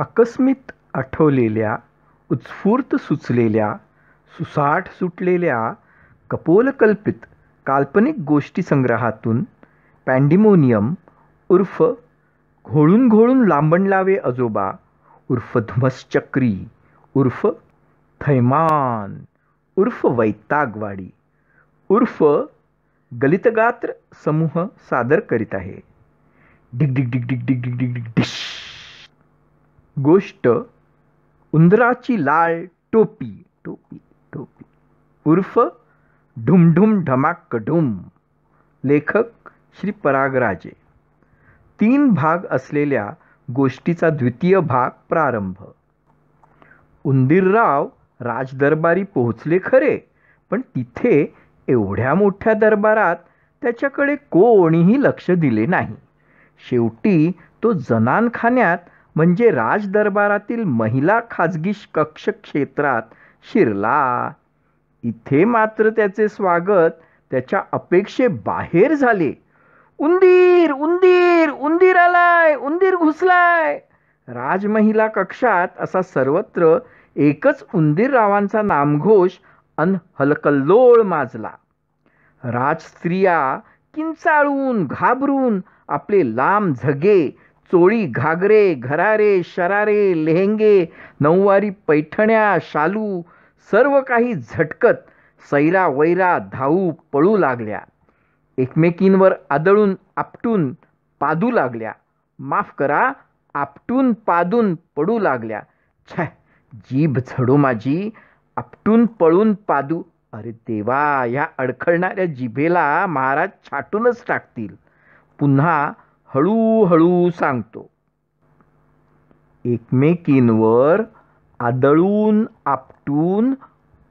अकस्मित आठवलेल्या उत्स्फूर्त सुचलेल्या सुसाठ सुटलेल्या कपोलकल्पित काल्पनिक गोष्टी संग्रहातून पॅन्डिमोनियम उर्फ घोळून घोळून लांबणलावे आजोबा उर्फ धुमसचक्री उर्फ थैमान उर्फ वैतागवाडी उर्फ गलितगात्र समूह सादर करीत आहे डिग डिग डिग डिग डिग डिग डिग डिश गोष्ट उंदराची लाल टोपी टोपी टोपी उर्फ ढुमढुम ढुम लेखक श्री परागराजे तीन भाग असलेल्या गोष्टीचा द्वितीय भाग प्रारंभ उंदीरराव राजदरबारी पोहोचले खरे पण तिथे एवढ्या मोठ्या दरबारात त्याच्याकडे कोणीही लक्ष दिले नाही शेवटी तो जनानखान्यात म्हणजे राजदरबारातील महिला खाजगी कक्ष क्षेत्रात शिरला इथे मात्र त्याचे स्वागत त्याच्या बाहेर झाले उंदीर उंदीर उंदीर आलाय उंदीर घुसलाय राजमहिला कक्षात असा सर्वत्र एकच उंदीररावांचा नामघोष अन हलकल्लोळ माजला राजस्त्रिया किंचाळून घाबरून आपले लांब झगे चोळी घागरे घरारे शरारे लेहेंगे नऊवारी पैठण्या शालू सर्व काही झटकत सैरा वैरा धावू पळू लागल्या एकमेकींवर आदळून आपटून पादू लागल्या माफ करा आपटून पादून पडू लागल्या छ जीभ झडू माझी आपटून पळून पादू अरे देवा या अडखळणाऱ्या जिभेला महाराज छाटूनच टाकतील पुन्हा हळूहळू सांगतो एकमेकींवर आदळून आपटून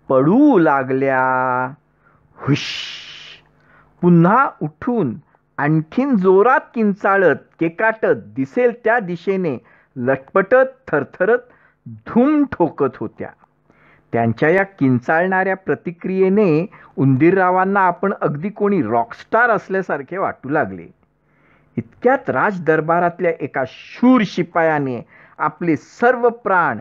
पडू लागल्या हुश पुन्हा उठून आणखीन जोरात किंचाळत केकाटत दिसेल त्या दिशेने लटपटत थरथरत धूम ठोकत होत्या त्यांच्या या किंचाळणाऱ्या प्रतिक्रियेने उंदीररावांना आपण अगदी कोणी रॉकस्टार असल्यासारखे वाटू लागले इतक्यात राजदरबारातल्या एका शूर शिपायाने आपले सर्व प्राण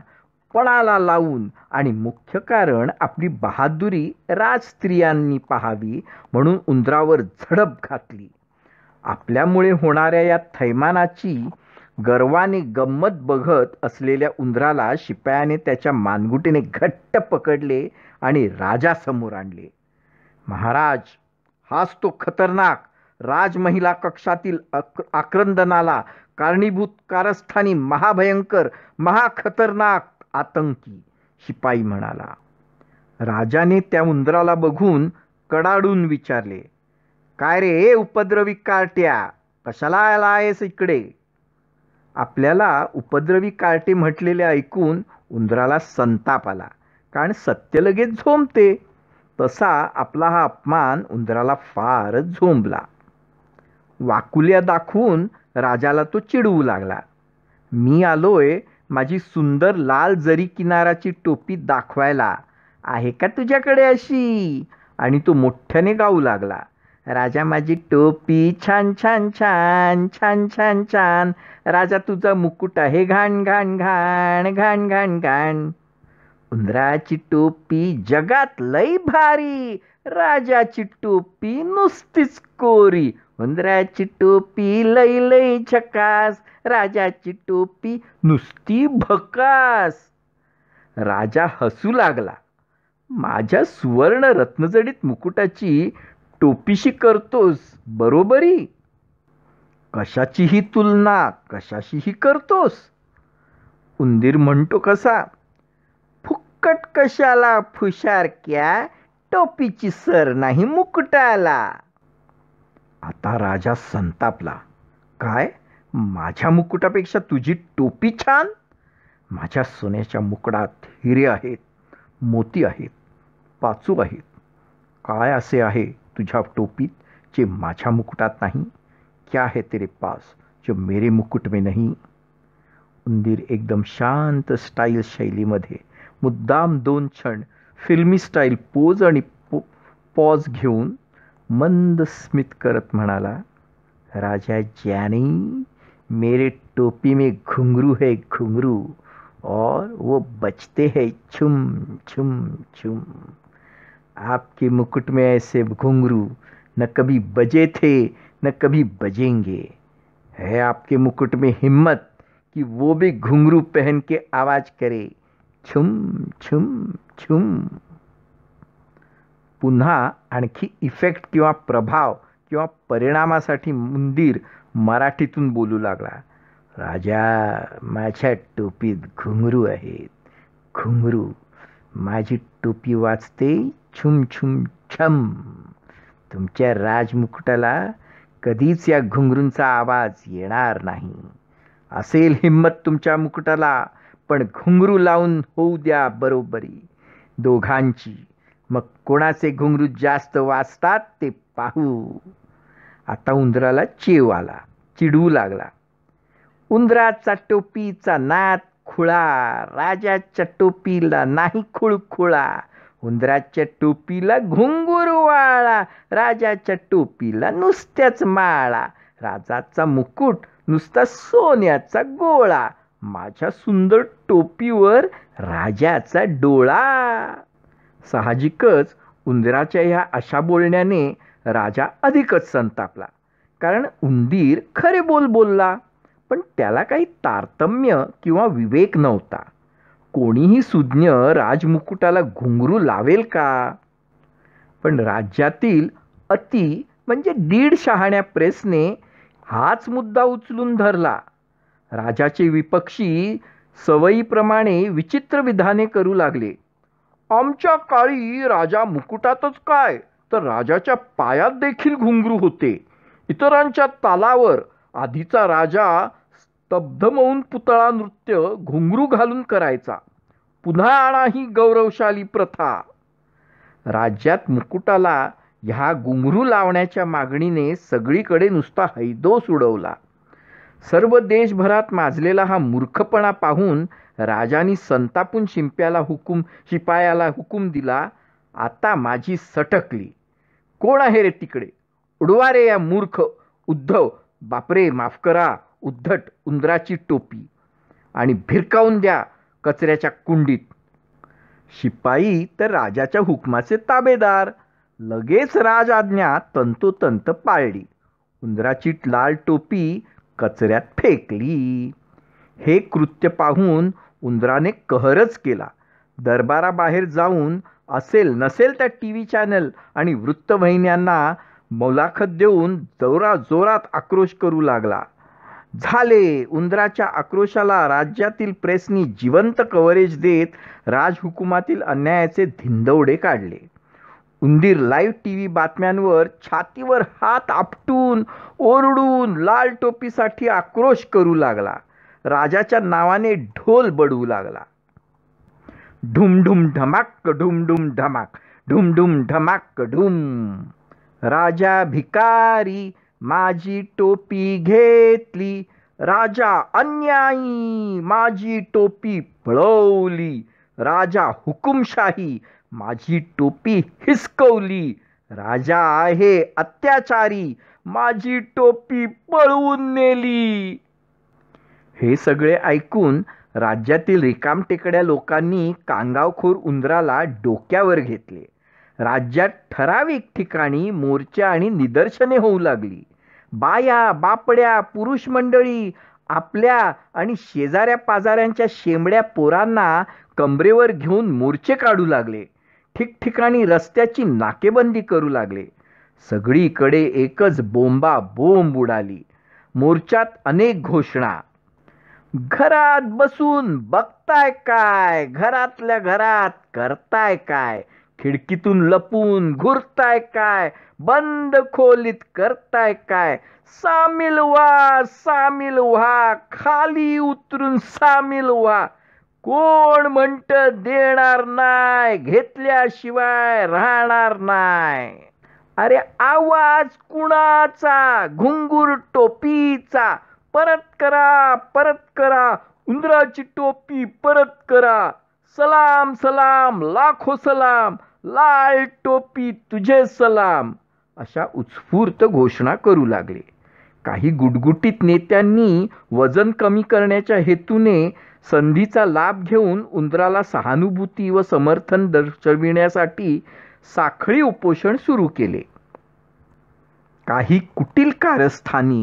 पणाला लावून आणि मुख्य कारण आपली बहादुरी राजस्त्रियांनी पाहावी म्हणून उंदरावर झडप घातली आपल्यामुळे होणाऱ्या या थैमानाची गर्वाने गंमत बघत असलेल्या उंदराला शिपायाने त्याच्या मानगुटीने घट्ट पकडले आणि राजासमोर आणले महाराज हाच तो खतरनाक राजमहिला कक्षातील अक आक्रंदनाला कारणीभूत कारस्थानी महाभयंकर महाखतरनाक आतंकी शिपाई म्हणाला राजाने त्या उंदराला बघून कडाडून विचारले काय रे उपद्रवी कार्ट्या कशाला आला आहेस इकडे आपल्याला उपद्रवी कार्टे म्हटलेले ऐकून उंदराला संताप आला कारण सत्य लगेच झोंबते तसा आपला हा अपमान उंदराला फारच झोंबला वाकुल्या दाखवून राजाला तो चिडवू लागला मी आलोय माझी सुंदर लाल जरी किनाराची टोपी दाखवायला आहे का तुझ्याकडे अशी आणि तो मोठ्याने गाऊ लागला राजा माझी टोपी छान छान छान छान छान छान राजा तुझा मुकुट आहे घाण घाण घाण घाण घाण घाण उंदराची टोपी जगात लई भारी राजाची टोपी नुसतीच कोरी उंदराची टोपी लई लई छकास राजाची टोपी नुसती भकास राजा हसू लागला माझ्या सुवर्ण रत्नजडीत मुकुटाची टोपीशी करतोस बरोबरी कशाचीही तुलना कशाशीही करतोस उंदीर म्हणतो कसा फुक्कट कशाला फुशारक्या टोपीची सर नाही मुकुटाला आता राजा संतापला काय माझ्या मुकुटापेक्षा तुझी टोपी छान माझ्या सोन्याच्या मुकुटात हिरे आहेत मोती आहेत पाचू आहेत काय असे आहे तुझ्या टोपीत जे माझ्या मुकुटात नाही क्या आहे तेरे पास जो मेरे मुकुट में नाही उंदीर एकदम शांत स्टाईल शैलीमध्ये मुद्दाम दोन क्षण फिल्मी स्टाईल पोज आणि पॉज घेऊन मंद स्मित करत म्हणाला राजा ज्ञानी मेरे टोपी में घुंघरू है घुंघरू और वो बचते हैं छुम छुम छुम आपके मुकुट में ऐसे घुंघरू न कभी बजे थे न कभी बजेंगे है आपके मुकुट में हिम्मत कि वो भी घुंघरू पहन के आवाज़ करे छुम छुम छुम पुन्हा आणखी इफेक्ट किंवा प्रभाव किंवा परिणामासाठी मुंदिर मराठीतून बोलू लागला राजा माझ्या टोपीत घुंगरू आहेत घुंगरू माझी टोपी वाचते छुम छुम छम तुमच्या राजमुकुटाला कधीच या घुंगरूंचा आवाज येणार नाही असेल हिंमत तुमच्या मुकुटाला पण घुंगरू लावून होऊ द्या बरोबरी दोघांची मग कोणाचे घुंगरू जास्त वाचतात ते पाहू आता उंदराला चेव आला चिडवू लागला उंदराचा टोपीचा नात खुळा राजाच्या टोपीला नाही खुळखुळा उंदराच्या टोपीला वाळा राजाच्या टोपीला नुसत्याच माळा राजाचा मुकुट नुसता सोन्याचा गोळा माझ्या सुंदर टोपीवर राजाचा डोळा साहजिकच उंदराच्या ह्या अशा बोलण्याने राजा अधिकच संतापला कारण उंदीर खरे बोल बोलला पण त्याला काही तारतम्य किंवा विवेक नव्हता कोणीही सुज्ञ राजमुकुटाला घुंगरू लावेल का पण राज्यातील अति म्हणजे दीड शहाण्या प्रेसने हाच मुद्दा उचलून धरला राजाचे विपक्षी सवयीप्रमाणे विचित्र विधाने करू लागले आमच्या काळी राजा मुकुटातच काय तर राजाच्या पायात देखील घुंगरू होते इतरांच्या तालावर आधीचा राजा स्तब्ध मौन पुतळा नृत्य घुंगरू घालून करायचा पुन्हा आणा ही गौरवशाली प्रथा राज्यात मुकुटाला ह्या घुंगरू लावण्याच्या मागणीने सगळीकडे नुसता हैदोस उडवला सर्व देशभरात माजलेला हा मूर्खपणा पाहून राजानी संतापून शिंप्याला हुकूम शिपायाला हुकूम दिला आता माझी सटकली कोण आहे रे तिकडे उडवा रे या मूर्ख उद्धव बापरे माफ करा उद्धट उंदराची टोपी आणि भिरकावून द्या कचऱ्याच्या कुंडीत शिपाई तर राजाच्या हुकमाचे ताबेदार लगेच राज आज्ञा तंतोतंत पाळली उंदराची लाल टोपी कचऱ्यात फेकली हे कृत्य पाहून उंदराने कहरच केला दरबाराबाहेर जाऊन असेल नसेल त्या टी व्ही चॅनल आणि वृत्तवाहिन्यांना मुलाखत देऊन जोरा जोरात आक्रोश करू लागला झाले उंदराच्या आक्रोशाला राज्यातील प्रेसनी जिवंत कव्हरेज देत राजहुकुमातील अन्यायाचे धिंदवडे काढले उंदीर लाईव्ह टी व्ही बातम्यांवर छातीवर हात आपटून ओरडून लाल टोपीसाठी आक्रोश करू लागला राजाच्या नावाने ढोल बडवू लागला ढुमढुम ढमाक ढुमढुम ढमाक ढुमढुम ढमाक ढुम राजा भिकारी माझी टोपी घेतली राजा अन्यायी माझी टोपी पळवली राजा हुकुमशाही माझी टोपी हिसकवली राजा आहे अत्याचारी माझी टोपी पळवून नेली हे सगळे ऐकून राज्यातील रिकामटेकड्या लोकांनी कांगावखोर उंदराला डोक्यावर घेतले राज्यात ठराविक ठिकाणी मोर्चा आणि निदर्शने होऊ लागली बाया बापड्या पुरुष मंडळी आपल्या आणि शेजाऱ्या पाजाऱ्यांच्या शेमड्या पोरांना कमरेवर घेऊन मोर्चे काढू लागले ठिकठिकाणी रस्त्याची नाकेबंदी करू लागले सगळीकडे एकच बोंबा बोंब उडाली मोर्चात अनेक घोषणा घरात बसून बघताय काय घरातल्या घरात करताय काय खिडकीतून लपून घुरताय काय बंद खोलीत करताय काय सामील व्हा सामील व्हा खाली उतरून सामील व्हा कोण म्हणत देणार नाही घेतल्याशिवाय राहणार नाही अरे आवाज कुणाचा घुंगूर टोपीचा परत करा परत करा उंदराची टोपी परत करा सलाम सलाम लाखो सलाम लाल टोपी तुझे सलाम अशा उत्स्फूर्त घोषणा करू लागले काही गुटगुटीत नेत्यांनी वजन कमी करण्याच्या हेतूने संधीचा लाभ घेऊन उंदराला सहानुभूती व समर्थन दर्शविण्यासाठी साखळी उपोषण सुरू केले काही कुटील कारस्थानी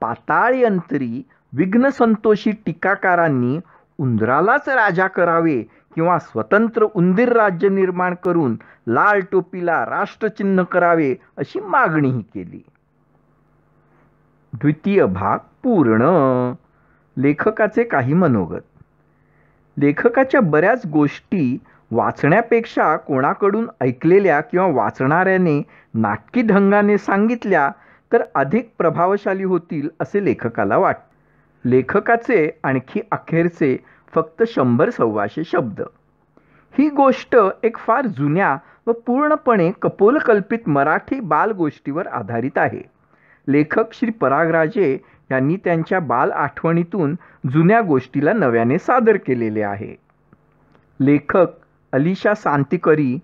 पाताळयंत्री विघ्नसंतोषी टीकाकारांनी उंदरालाच राजा करावे किंवा स्वतंत्र उंदीर राज्य निर्माण करून लाल टोपीला राष्ट्रचिन्ह करावे अशी मागणीही केली द्वितीय भाग पूर्ण लेखकाचे काही मनोगत लेखकाच्या बऱ्याच गोष्टी वाचण्यापेक्षा कोणाकडून ऐकलेल्या किंवा वाचणाऱ्याने नाटकी ढंगाने सांगितल्या तर अधिक प्रभावशाली होतील असे लेखकाला वाट लेखकाचे आणखी अखेरचे फक्त शंभर सव्वाशे शब्द ही गोष्ट एक फार जुन्या व पूर्णपणे कपोलकल्पित मराठी बालगोष्टीवर आधारित आहे लेखक श्री परागराजे यांनी त्यांच्या बाल आठवणीतून जुन्या गोष्टीला नव्याने सादर केलेले आहे लेखक अलिशा सांतीकरी